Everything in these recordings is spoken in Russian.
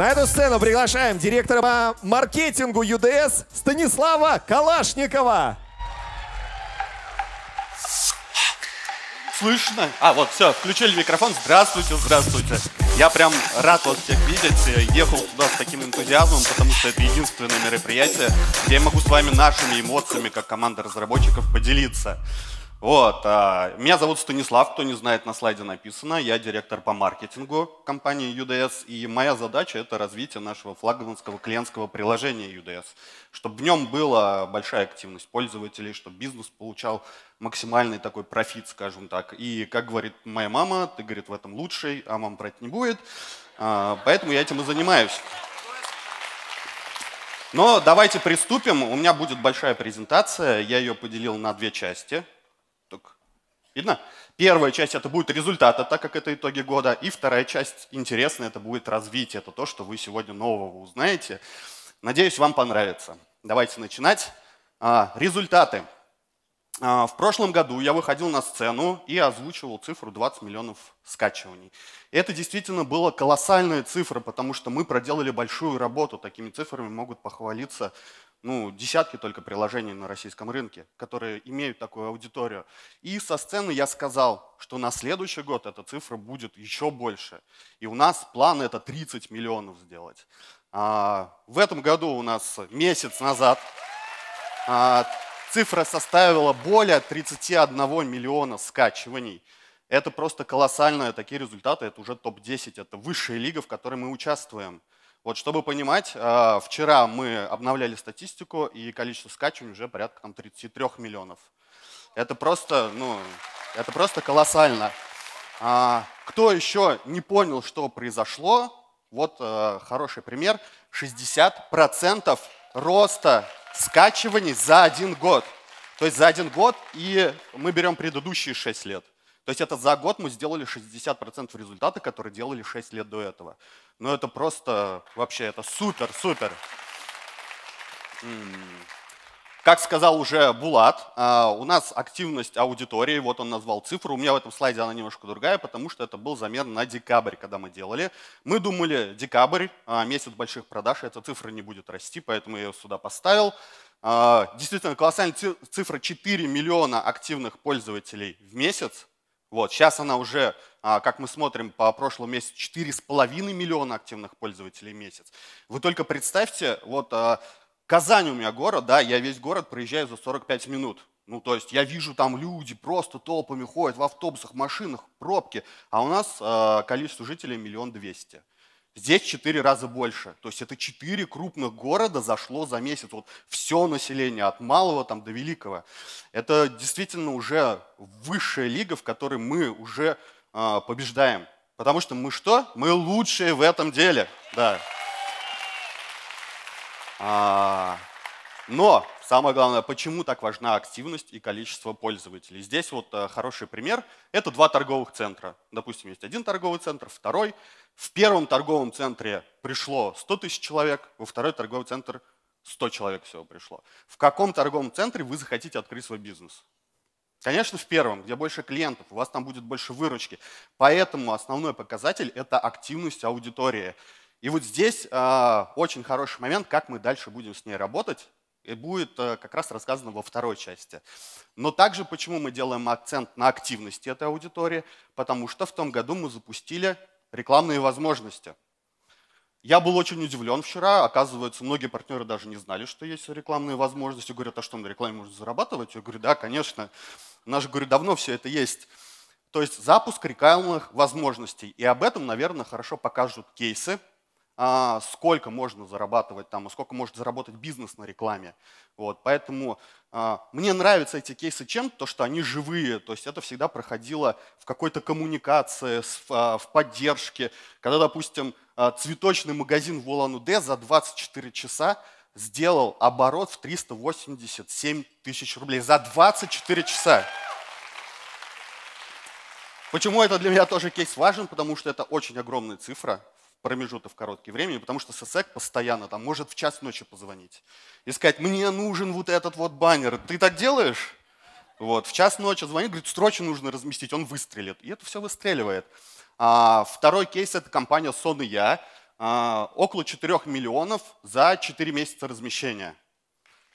На эту сцену приглашаем директора по маркетингу ЮДС Станислава Калашникова. Слышно? А, вот, все, включили микрофон. Здравствуйте, здравствуйте. Я прям рад вас всех видеть. Ехал туда с таким энтузиазмом, потому что это единственное мероприятие, где я могу с вами нашими эмоциями, как команда разработчиков, поделиться. Вот. А, меня зовут Станислав, кто не знает, на слайде написано. Я директор по маркетингу компании UDS, и моя задача – это развитие нашего флагманского клиентского приложения UDS, чтобы в нем была большая активность пользователей, чтобы бизнес получал максимальный такой профит, скажем так. И, как говорит моя мама, ты, говорит, в этом лучший, а мам брать не будет, а, поэтому я этим и занимаюсь. Но давайте приступим. У меня будет большая презентация. Я ее поделил на две части. Видно? Первая часть это будет результаты, а так как это итоги года. И вторая часть интересная, это будет развитие. Это то, что вы сегодня нового узнаете. Надеюсь, вам понравится. Давайте начинать. А, результаты. А, в прошлом году я выходил на сцену и озвучивал цифру 20 миллионов скачиваний. это действительно была колоссальная цифра, потому что мы проделали большую работу. Такими цифрами могут похвалиться ну, десятки только приложений на российском рынке, которые имеют такую аудиторию. И со сцены я сказал, что на следующий год эта цифра будет еще больше. И у нас план это 30 миллионов сделать. А, в этом году у нас месяц назад а, цифра составила более 31 миллиона скачиваний. Это просто колоссальные такие результаты, это уже топ-10, это высшая лига, в которой мы участвуем. Вот, чтобы понимать, а, вчера мы обновляли статистику, и количество скачиваний уже порядка там, 33 миллионов. Это просто, ну, это просто колоссально. А, кто еще не понял, что произошло, вот а, хороший пример. 60% роста скачиваний за один год. То есть за один год, и мы берем предыдущие 6 лет. То есть это за год мы сделали 60% результата, которые делали 6 лет до этого. Ну это просто вообще это супер, супер. Как сказал уже Булат, а, у нас активность аудитории, вот он назвал цифру, у меня в этом слайде она немножко другая, потому что это был замер на декабрь, когда мы делали. Мы думали, декабрь, а, месяц больших продаж, эта цифра не будет расти, поэтому я ее сюда поставил. А, действительно, колоссальная цифра 4 миллиона активных пользователей в месяц. Вот, сейчас она уже, а, как мы смотрим, по прошлому месяцу 4,5 миллиона активных пользователей в месяц. Вы только представьте, вот а, Казань у меня город, да, я весь город проезжаю за 45 минут. Ну, то есть я вижу там люди просто толпами ходят в автобусах, машинах, пробки, а у нас а, количество жителей миллион двести. Здесь четыре раза больше. То есть это четыре крупных города зашло за месяц. Вот все население, от малого там до великого. Это действительно уже высшая лига, в которой мы уже э, побеждаем. Потому что мы что? Мы лучшие в этом деле. Да. А, но Самое главное, почему так важна активность и количество пользователей. Здесь вот э, хороший пример. Это два торговых центра. Допустим, есть один торговый центр, второй. В первом торговом центре пришло 100 тысяч человек, во второй торговый центр 100 человек всего пришло. В каком торговом центре вы захотите открыть свой бизнес? Конечно, в первом, где больше клиентов, у вас там будет больше выручки. Поэтому основной показатель – это активность аудитории. И вот здесь э, очень хороший момент, как мы дальше будем с ней работать и будет э, как раз рассказано во второй части. Но также почему мы делаем акцент на активности этой аудитории, потому что в том году мы запустили рекламные возможности. Я был очень удивлен вчера. Оказывается, многие партнеры даже не знали, что есть рекламные возможности. Говорят, а что, на рекламе можно зарабатывать? Я говорю, да, конечно. У нас же, говорю, давно все это есть. То есть запуск рекламных возможностей. И об этом, наверное, хорошо покажут кейсы, а, сколько можно зарабатывать там, а сколько может заработать бизнес на рекламе. Вот, поэтому а, мне нравятся эти кейсы чем? То, что они живые, то есть это всегда проходило в какой-то коммуникации, в поддержке. Когда, допустим, цветочный магазин в Улан-Удэ за 24 часа сделал оборот в 387 тысяч рублей за 24 часа. Почему это для меня тоже кейс важен? Потому что это очень огромная цифра промежуток короткий времени, потому что ССЭК постоянно там может в час ночи позвонить и сказать, мне нужен вот этот вот баннер, ты так делаешь? Вот, в час ночи звонит, говорит, строчи нужно разместить, он выстрелит. И это все выстреливает. А, второй кейс – это компания Sony Я. А, около 4 миллионов за 4 месяца размещения.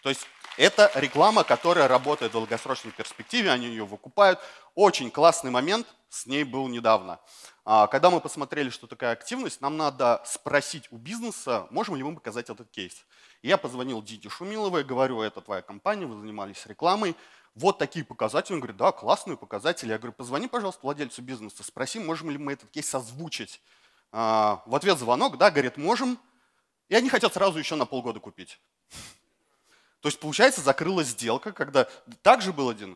То есть это реклама, которая работает в долгосрочной перспективе, они ее выкупают. Очень классный момент с ней был недавно. А когда мы посмотрели, что такая активность, нам надо спросить у бизнеса, можем ли мы показать этот кейс. я позвонил Дите Шумиловой, говорю, это твоя компания, вы занимались рекламой, вот такие показатели. Он говорит, да, классные показатели. Я говорю, позвони, пожалуйста, владельцу бизнеса, спроси, можем ли мы этот кейс созвучить. А, в ответ звонок, да, говорит, можем. И они хотят сразу еще на полгода купить. То есть, получается, закрылась сделка, когда также был один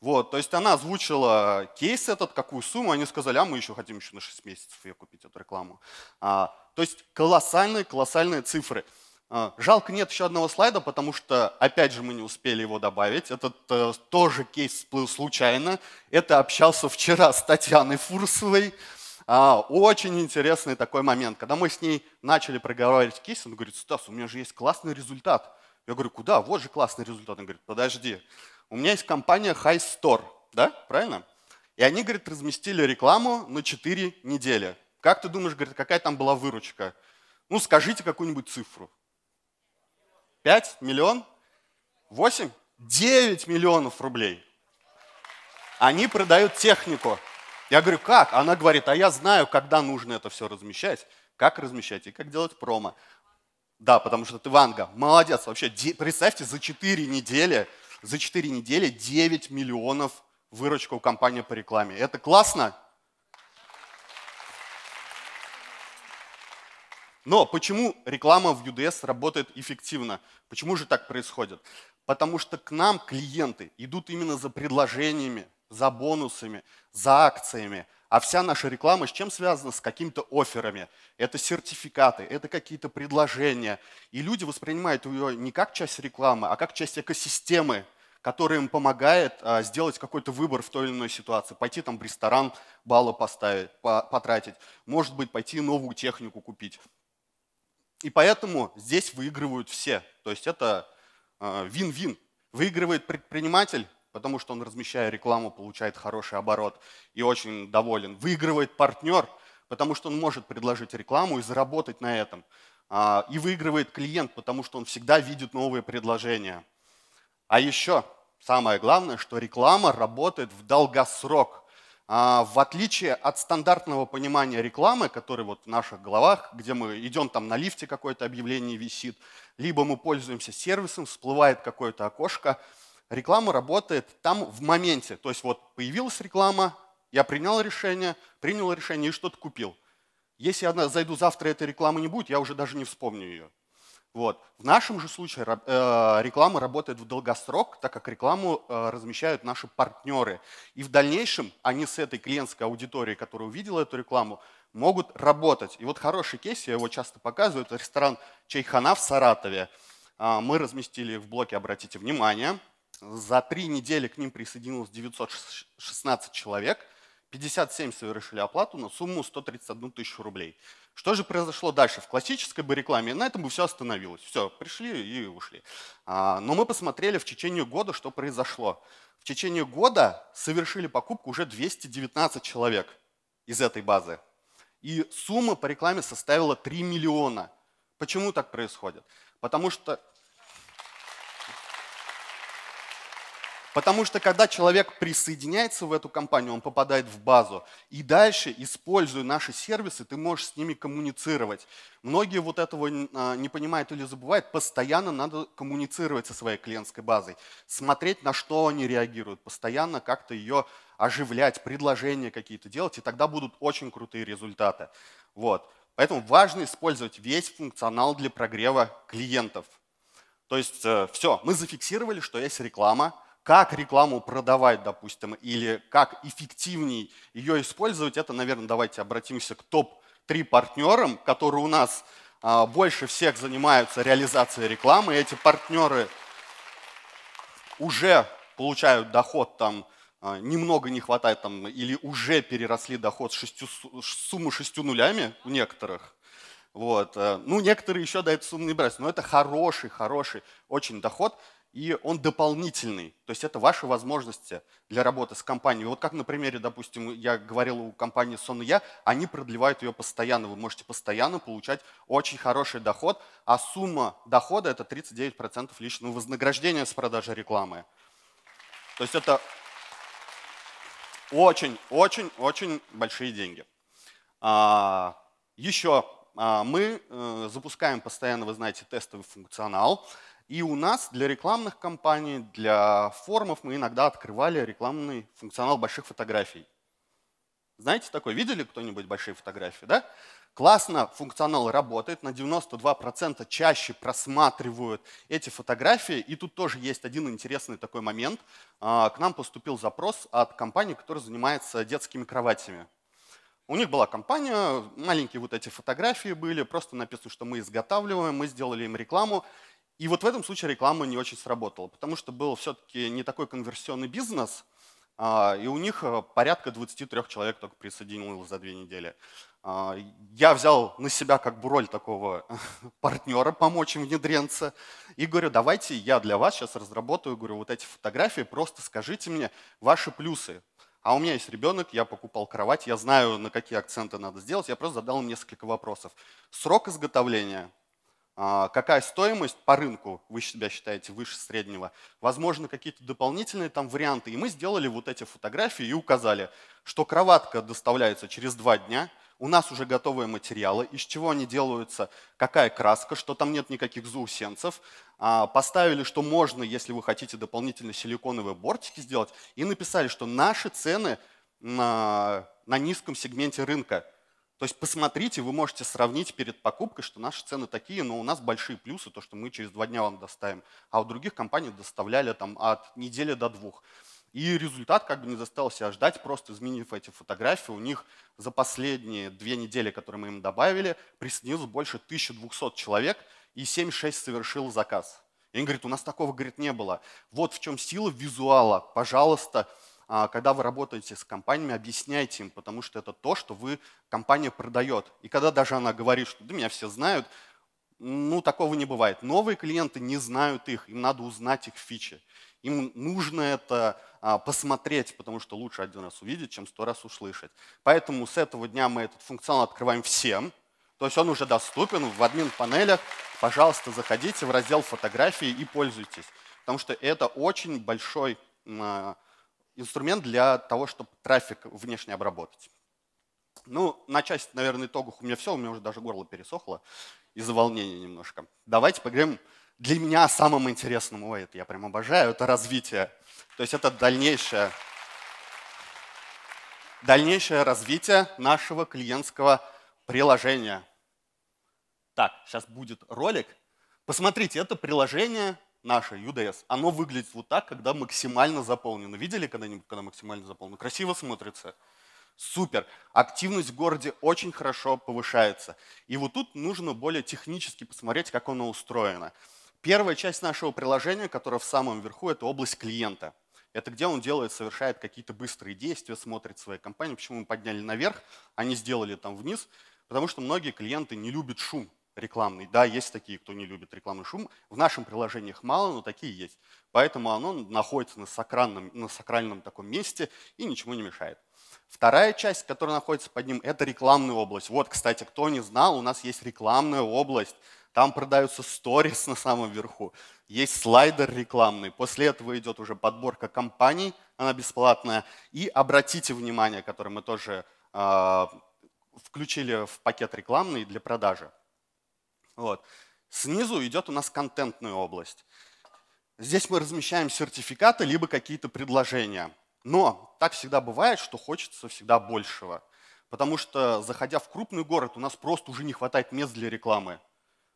вот, то есть она озвучила кейс этот, какую сумму, они сказали, а мы еще хотим еще на 6 месяцев ее купить, эту рекламу. А, то есть колоссальные, колоссальные цифры. А, жалко, нет еще одного слайда, потому что, опять же, мы не успели его добавить. Этот э, тоже кейс всплыл случайно. Это общался вчера с Татьяной Фурсовой. А, очень интересный такой момент. Когда мы с ней начали проговаривать кейс, она говорит, Стас, у меня же есть классный результат. Я говорю, куда? Вот же классный результат. Она говорит, подожди. У меня есть компания High Store, да, правильно? И они, говорит, разместили рекламу на 4 недели. Как ты думаешь, говорит, какая там была выручка? Ну, скажите какую-нибудь цифру. 5 миллион? 8? 9 миллионов рублей. Они продают технику. Я говорю, как? Она говорит, а я знаю, когда нужно это все размещать, как размещать и как делать промо. Да, потому что ты Ванга. Молодец. Вообще, представьте, за 4 недели за 4 недели 9 миллионов выручка у компании по рекламе. Это классно? Но почему реклама в UDS работает эффективно? Почему же так происходит? Потому что к нам клиенты идут именно за предложениями, за бонусами, за акциями – а вся наша реклама с чем связана? С какими-то офферами. Это сертификаты, это какие-то предложения. И люди воспринимают ее не как часть рекламы, а как часть экосистемы, которая им помогает а, сделать какой-то выбор в той или иной ситуации. Пойти там в ресторан, баллы поставить, потратить. Может быть, пойти новую технику купить. И поэтому здесь выигрывают все. То есть это а, вин-вин. Выигрывает предприниматель, потому что он, размещая рекламу, получает хороший оборот и очень доволен. Выигрывает партнер, потому что он может предложить рекламу и заработать на этом. А, и выигрывает клиент, потому что он всегда видит новые предложения. А еще самое главное, что реклама работает в долгосрок. А, в отличие от стандартного понимания рекламы, который вот в наших головах, где мы идем там на лифте какое-то объявление висит, либо мы пользуемся сервисом, всплывает какое-то окошко, реклама работает там в моменте. То есть вот появилась реклама, я принял решение, принял решение и что-то купил. Если я зайду завтра, этой рекламы не будет, я уже даже не вспомню ее. Вот. В нашем же случае э, реклама работает в долгосрок, так как рекламу э, размещают наши партнеры. И в дальнейшем они с этой клиентской аудиторией, которая увидела эту рекламу, могут работать. И вот хороший кейс, я его часто показываю, это ресторан Чайхана в Саратове. А, мы разместили в блоке, обратите внимание, за три недели к ним присоединилось 916 человек, 57 совершили оплату на сумму 131 тысячу рублей. Что же произошло дальше? В классической бы рекламе на этом бы все остановилось. Все, пришли и ушли. А, но мы посмотрели в течение года, что произошло. В течение года совершили покупку уже 219 человек из этой базы. И сумма по рекламе составила 3 миллиона. Почему так происходит? Потому что Потому что когда человек присоединяется в эту компанию, он попадает в базу. И дальше, используя наши сервисы, ты можешь с ними коммуницировать. Многие вот этого а, не понимают или забывают. Постоянно надо коммуницировать со своей клиентской базой, смотреть, на что они реагируют, постоянно как-то ее оживлять, предложения какие-то делать, и тогда будут очень крутые результаты. Вот. Поэтому важно использовать весь функционал для прогрева клиентов. То есть э, все, мы зафиксировали, что есть реклама, как рекламу продавать, допустим, или как эффективнее ее использовать, это, наверное, давайте обратимся к топ-3 партнерам, которые у нас а, больше всех занимаются реализацией рекламы. Эти партнеры уже получают доход там а, немного не хватает там или уже переросли доход шестью, сумму шестью нулями у некоторых. Вот. Э, ну, некоторые еще до этой суммы не брать, но это хороший, хороший очень доход и он дополнительный. То есть это ваши возможности для работы с компанией. Вот как на примере, допустим, я говорил у компании Сон Я, они продлевают ее постоянно. Вы можете постоянно получать очень хороший доход, а сумма дохода – это 39% личного вознаграждения с продажи рекламы. То есть это очень-очень-очень большие деньги. А, Еще а, мы э, запускаем постоянно, вы знаете, тестовый функционал. И у нас для рекламных кампаний, для форумов мы иногда открывали рекламный функционал больших фотографий. Знаете такой? Видели кто-нибудь большие фотографии, да? Классно функционал работает, на 92% чаще просматривают эти фотографии. И тут тоже есть один интересный такой момент. А, к нам поступил запрос от компании, которая занимается детскими кроватями. У них была компания, маленькие вот эти фотографии были, просто написано, что мы изготавливаем, мы сделали им рекламу. И вот в этом случае реклама не очень сработала, потому что был все-таки не такой конверсионный бизнес, а, и у них э, порядка 23 человек только присоединилось за две недели. А, я взял на себя как бы роль такого партнера, помочь им внедренца, и говорю, давайте я для вас сейчас разработаю, говорю, вот эти фотографии, просто скажите мне ваши плюсы. А у меня есть ребенок, я покупал кровать, я знаю, на какие акценты надо сделать, я просто задал им несколько вопросов. Срок изготовления, а, какая стоимость по рынку вы себя считаете выше среднего, возможно, какие-то дополнительные там варианты. И мы сделали вот эти фотографии и указали, что кроватка доставляется через два дня, у нас уже готовые материалы, из чего они делаются, какая краска, что там нет никаких заусенцев. А, поставили, что можно, если вы хотите дополнительно силиконовые бортики сделать, и написали, что наши цены на, на низком сегменте рынка – то есть посмотрите, вы можете сравнить перед покупкой, что наши цены такие, но у нас большие плюсы, то, что мы через два дня вам доставим, а у других компаний доставляли там от недели до двух. И результат как бы не заставил себя ждать, просто изменив эти фотографии, у них за последние две недели, которые мы им добавили, присоединилось больше 1200 человек, и 7-6 совершил заказ. И он говорит, у нас такого, говорит, не было. Вот в чем сила визуала. Пожалуйста, а, когда вы работаете с компаниями, объясняйте им, потому что это то, что вы компания продает. И когда даже она говорит, что да меня все знают, ну, такого не бывает. Новые клиенты не знают их, им надо узнать их фичи. Им нужно это а, посмотреть, потому что лучше один раз увидеть, чем сто раз услышать. Поэтому с этого дня мы этот функционал открываем всем. То есть он уже доступен в админ-панелях. Пожалуйста, заходите в раздел фотографии и пользуйтесь. Потому что это очень большой а, инструмент для того, чтобы трафик внешне обработать. Ну, на часть, наверное, итогов у меня все, у меня уже даже горло пересохло из-за волнения немножко. Давайте поговорим для меня самым интересным, ой, это я прям обожаю, это развитие. То есть это дальнейшее, дальнейшее развитие нашего клиентского приложения. Так, сейчас будет ролик. Посмотрите, это приложение наше UDS, оно выглядит вот так, когда максимально заполнено. Видели когда-нибудь, когда максимально заполнено? Красиво смотрится. Супер. Активность в городе очень хорошо повышается. И вот тут нужно более технически посмотреть, как оно устроено. Первая часть нашего приложения, которая в самом верху, это область клиента. Это где он делает, совершает какие-то быстрые действия, смотрит свои компании. Почему мы подняли наверх, а не сделали там вниз? Потому что многие клиенты не любят шум рекламный. Да, есть такие, кто не любит рекламный шум. В нашем приложении их мало, но такие есть. Поэтому оно находится на сакральном, на сакральном таком месте и ничему не мешает. Вторая часть, которая находится под ним, это рекламная область. Вот, кстати, кто не знал, у нас есть рекламная область. Там продаются сторис на самом верху. Есть слайдер рекламный. После этого идет уже подборка компаний, она бесплатная. И обратите внимание, который мы тоже э, включили в пакет рекламный для продажи. Вот. Снизу идет у нас контентная область. Здесь мы размещаем сертификаты, либо какие-то предложения. Но так всегда бывает, что хочется всегда большего. Потому что, заходя в крупный город, у нас просто уже не хватает мест для рекламы.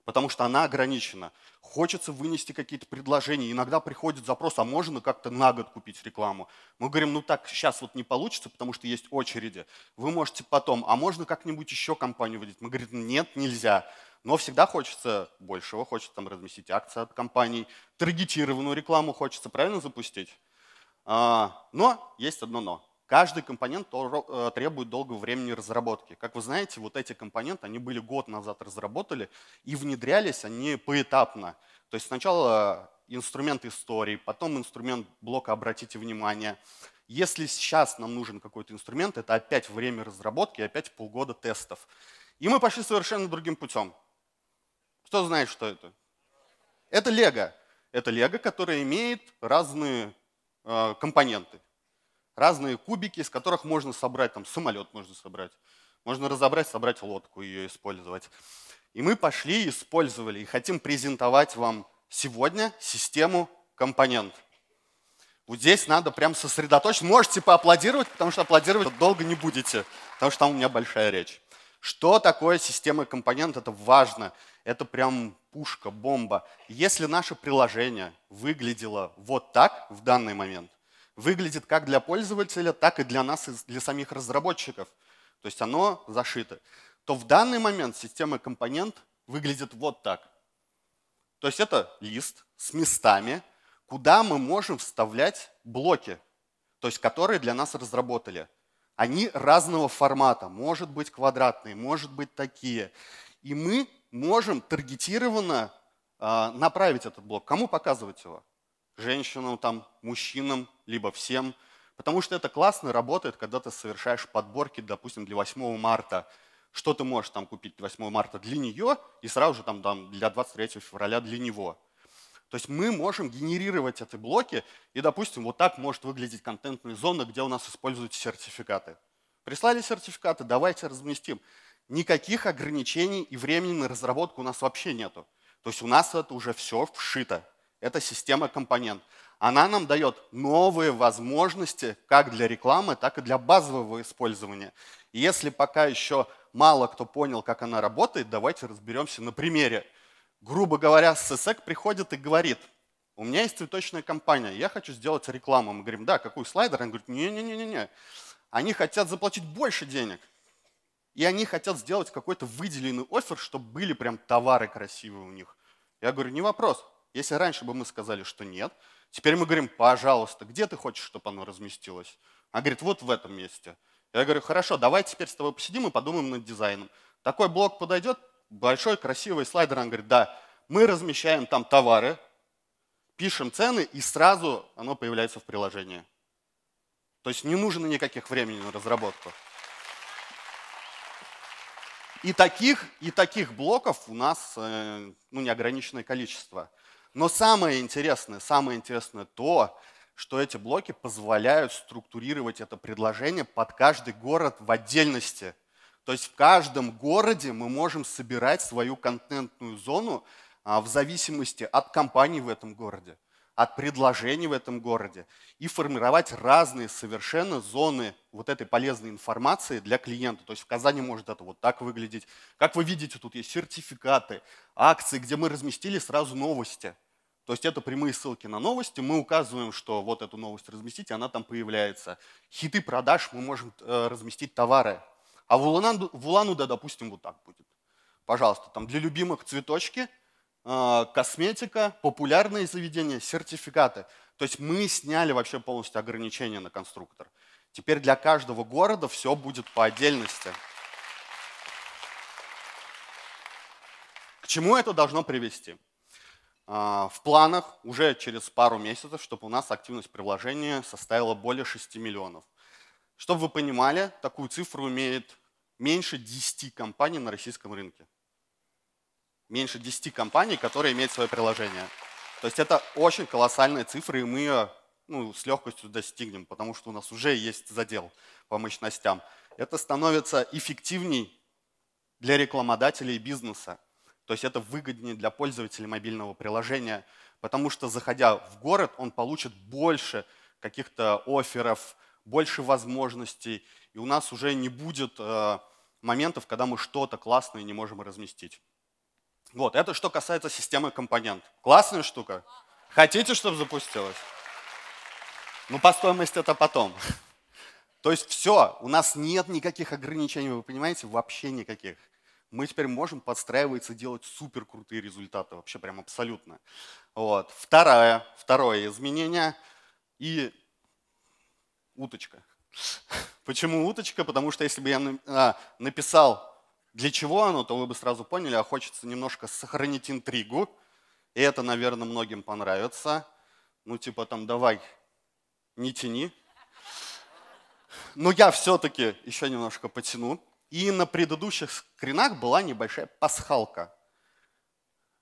Потому что она ограничена. Хочется вынести какие-то предложения. Иногда приходит запрос, а можно как-то на год купить рекламу? Мы говорим, ну так сейчас вот не получится, потому что есть очереди. Вы можете потом, а можно как-нибудь еще компанию выделить? Мы говорим, нет, нельзя. Но всегда хочется большего, хочется там разместить акции от компаний, таргетированную рекламу хочется правильно запустить. А, но есть одно но. Каждый компонент э, требует долгого времени разработки. Как вы знаете, вот эти компоненты, они были год назад разработали и внедрялись они поэтапно. То есть сначала инструмент истории, потом инструмент блока «Обратите внимание». Если сейчас нам нужен какой-то инструмент, это опять время разработки, опять полгода тестов. И мы пошли совершенно другим путем. Кто знает, что это? Это лего. Это лего, которое имеет разные э, компоненты, разные кубики, из которых можно собрать, там самолет можно собрать, можно разобрать, собрать лодку и ее использовать. И мы пошли, использовали, и хотим презентовать вам сегодня систему компонент. Вот здесь надо прям сосредоточиться. Можете поаплодировать, потому что аплодировать долго не будете, потому что там у меня большая речь. Что такое система компонент? Это важно. Это прям пушка, бомба. Если наше приложение выглядело вот так в данный момент, выглядит как для пользователя, так и для нас, для самих разработчиков, то есть оно зашито, то в данный момент система компонент выглядит вот так. То есть это лист с местами, куда мы можем вставлять блоки, то есть которые для нас разработали. Они разного формата, может быть квадратные, может быть такие. И мы можем таргетированно а, направить этот блок. Кому показывать его? Женщинам, там, мужчинам, либо всем. Потому что это классно работает, когда ты совершаешь подборки, допустим, для 8 марта. Что ты можешь там купить 8 марта для нее и сразу же там, там для 23 февраля для него. То есть мы можем генерировать эти блоки, и, допустим, вот так может выглядеть контентная зона, где у нас используются сертификаты. Прислали сертификаты, давайте разместим никаких ограничений и времени на разработку у нас вообще нету. То есть у нас это уже все вшито. Это система компонент. Она нам дает новые возможности как для рекламы, так и для базового использования. И если пока еще мало кто понял, как она работает, давайте разберемся на примере. Грубо говоря, ССЭК приходит и говорит, у меня есть цветочная компания, я хочу сделать рекламу. Мы говорим, да, какой слайдер? Он говорит: не-не-не-не. Они хотят заплатить больше денег. И они хотят сделать какой-то выделенный офер, чтобы были прям товары красивые у них. Я говорю, не вопрос. Если раньше бы мы сказали, что нет, теперь мы говорим, пожалуйста, где ты хочешь, чтобы оно разместилось? Она говорит, вот в этом месте. Я говорю, хорошо, давай теперь с тобой посидим и подумаем над дизайном. Такой блок подойдет, большой, красивый слайдер. Она говорит, да, мы размещаем там товары, пишем цены, и сразу оно появляется в приложении. То есть не нужно никаких времени на разработку. И таких, и таких блоков у нас э, ну, неограниченное количество. Но самое интересное, самое интересное то, что эти блоки позволяют структурировать это предложение под каждый город в отдельности. То есть в каждом городе мы можем собирать свою контентную зону а, в зависимости от компаний в этом городе от предложений в этом городе и формировать разные совершенно зоны вот этой полезной информации для клиента. То есть в Казани может это вот так выглядеть. Как вы видите, тут есть сертификаты, акции, где мы разместили сразу новости. То есть это прямые ссылки на новости. Мы указываем, что вот эту новость разместите, она там появляется. Хиты продаж мы можем э, разместить товары. А в Улан-Удэ, допустим, вот так будет. Пожалуйста, там для любимых цветочки – а, косметика, популярные заведения, сертификаты. То есть мы сняли вообще полностью ограничения на конструктор. Теперь для каждого города все будет по отдельности. К чему это должно привести? А, в планах уже через пару месяцев, чтобы у нас активность приложения составила более 6 миллионов. Чтобы вы понимали, такую цифру имеет меньше 10 компаний на российском рынке меньше 10 компаний, которые имеют свое приложение. То есть это очень колоссальные цифры, и мы ее ну, с легкостью достигнем, потому что у нас уже есть задел по мощностям. Это становится эффективней для рекламодателей бизнеса. То есть это выгоднее для пользователя мобильного приложения, потому что, заходя в город, он получит больше каких-то офферов, больше возможностей, и у нас уже не будет э, моментов, когда мы что-то классное не можем разместить. Вот, это что касается системы компонент. Классная штука? Хотите, чтобы запустилось? Ну, по стоимости это потом. То есть все, у нас нет никаких ограничений, вы понимаете, вообще никаких. Мы теперь можем подстраиваться делать супер крутые результаты, вообще прям абсолютно. Вот. Второе, второе изменение и уточка. Почему уточка? Потому что если бы я а, написал для чего оно, то вы бы сразу поняли, а хочется немножко сохранить интригу. И это, наверное, многим понравится. Ну, типа там, давай, не тяни. Но я все-таки еще немножко потяну. И на предыдущих скринах была небольшая пасхалка.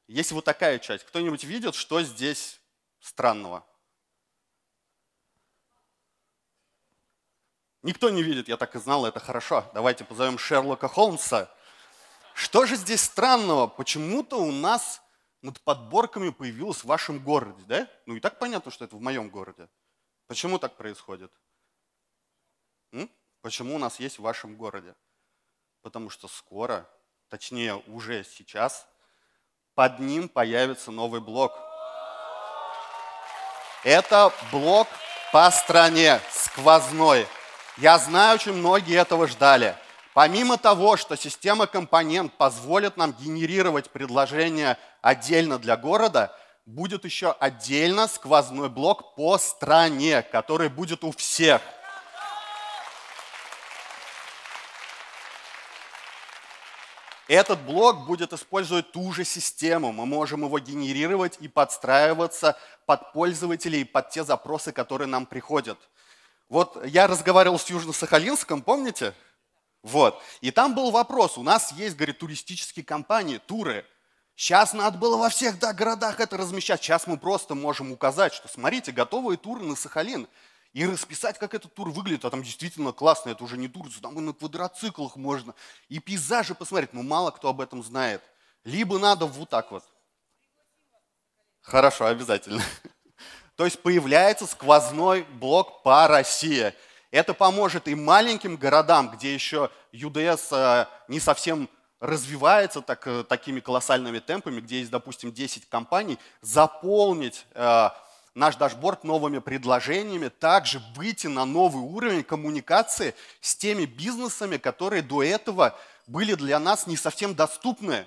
Есть вот такая часть. Кто-нибудь видит, что здесь странного? Никто не видит, я так и знал, это хорошо. Давайте позовем Шерлока Холмса что же здесь странного? Почему-то у нас над подборками появилось в вашем городе, да? Ну и так понятно, что это в моем городе. Почему так происходит? М? Почему у нас есть в вашем городе? Потому что скоро, точнее уже сейчас, под ним появится новый блок. Это блок по стране, сквозной. Я знаю, очень многие этого ждали. Помимо того, что система компонент позволит нам генерировать предложения отдельно для города, будет еще отдельно сквозной блок по стране, который будет у всех. Этот блок будет использовать ту же систему. Мы можем его генерировать и подстраиваться под пользователей, под те запросы, которые нам приходят. Вот я разговаривал с Южно-Сахалинском, помните? Вот. И там был вопрос. У нас есть, говорит, туристические компании, туры. Сейчас надо было во всех да, городах это размещать. Сейчас мы просто можем указать, что смотрите, готовые туры на Сахалин. И расписать, как этот тур выглядит. А там действительно классно. Это уже не тур, там и на квадроциклах можно. И пейзажи посмотреть. Но ну, мало кто об этом знает. Либо надо вот так вот. Хорошо, обязательно. То есть появляется сквозной блок по России. Это поможет и маленьким городам, где еще ЮДС э, не совсем развивается так, э, такими колоссальными темпами, где есть, допустим, 10 компаний, заполнить э, наш дашборд новыми предложениями, также выйти на новый уровень коммуникации с теми бизнесами, которые до этого были для нас не совсем доступны.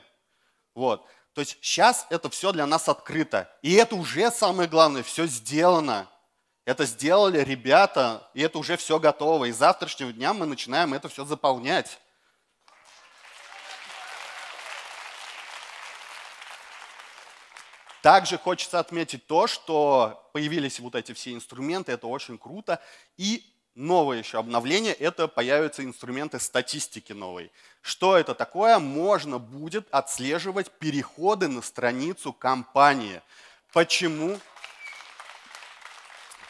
Вот. То есть сейчас это все для нас открыто. И это уже самое главное, все сделано. Это сделали ребята, и это уже все готово. И с завтрашнего дня мы начинаем это все заполнять. Также хочется отметить то, что появились вот эти все инструменты, это очень круто. И новое еще обновление, это появятся инструменты статистики новой. Что это такое? Можно будет отслеживать переходы на страницу компании. Почему?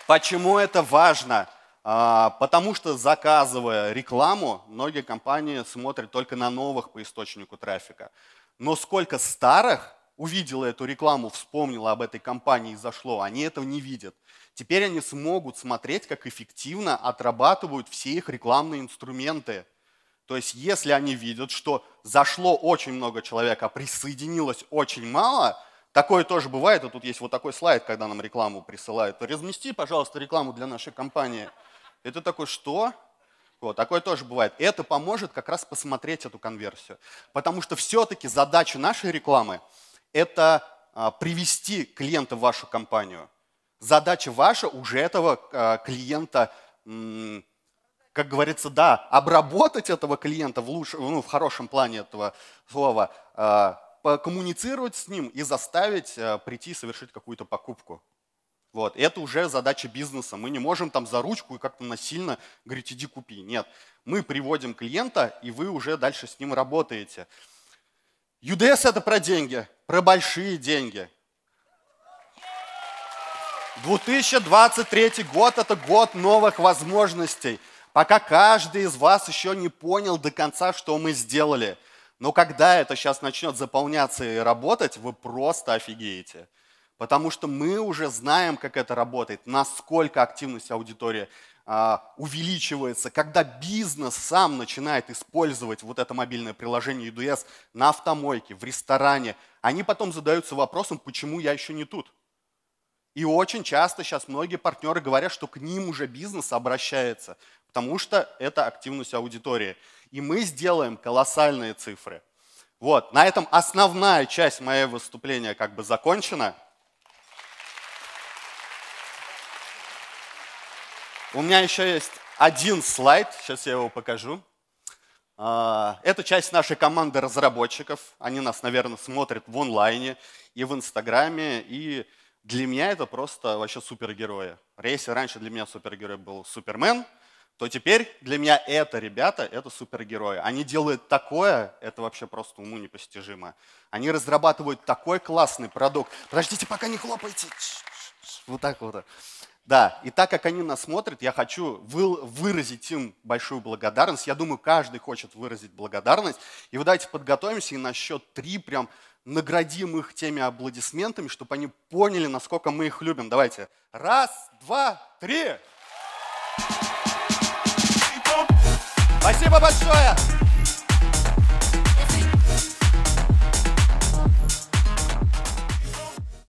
Почему это важно? А, потому что заказывая рекламу, многие компании смотрят только на новых по источнику трафика. Но сколько старых увидела эту рекламу, вспомнила об этой компании и зашло, они этого не видят. Теперь они смогут смотреть, как эффективно отрабатывают все их рекламные инструменты. То есть если они видят, что зашло очень много человек, а присоединилось очень мало – Такое тоже бывает, и тут есть вот такой слайд, когда нам рекламу присылают. Размести, пожалуйста, рекламу для нашей компании. Это такой, что? Вот, такое тоже бывает. И это поможет как раз посмотреть эту конверсию. Потому что все-таки задача нашей рекламы – это а, привести клиента в вашу компанию. Задача ваша уже этого а, клиента, как говорится, да, обработать этого клиента в, лучшем, ну, в хорошем плане этого слова, а, коммуницировать с ним и заставить э, прийти и совершить какую-то покупку. Вот. Это уже задача бизнеса. Мы не можем там за ручку и как-то насильно говорить, иди купи. Нет. Мы приводим клиента, и вы уже дальше с ним работаете. UDS – это про деньги, про большие деньги. 2023 год – это год новых возможностей. Пока каждый из вас еще не понял до конца, что мы сделали – но когда это сейчас начнет заполняться и работать, вы просто офигеете. Потому что мы уже знаем, как это работает, насколько активность аудитории а, увеличивается, когда бизнес сам начинает использовать вот это мобильное приложение UDS на автомойке, в ресторане, они потом задаются вопросом, почему я еще не тут. И очень часто сейчас многие партнеры говорят, что к ним уже бизнес обращается, потому что это активность аудитории и мы сделаем колоссальные цифры. Вот, на этом основная часть моего выступления как бы закончена. У меня еще есть один слайд, сейчас я его покажу. А, это часть нашей команды разработчиков. Они нас, наверное, смотрят в онлайне и в Инстаграме. И для меня это просто вообще супергерои. Если раньше для меня супергерой был Супермен – то теперь для меня это, ребята, это супергерои. Они делают такое, это вообще просто уму непостижимо. Они разрабатывают такой классный продукт. Подождите, пока не хлопайте. Вот так вот. Да, и так как они нас смотрят, я хочу выразить им большую благодарность. Я думаю, каждый хочет выразить благодарность. И вот давайте подготовимся и на счет три прям наградим их теми аплодисментами, чтобы они поняли, насколько мы их любим. Давайте. Раз, два, три. Спасибо большое!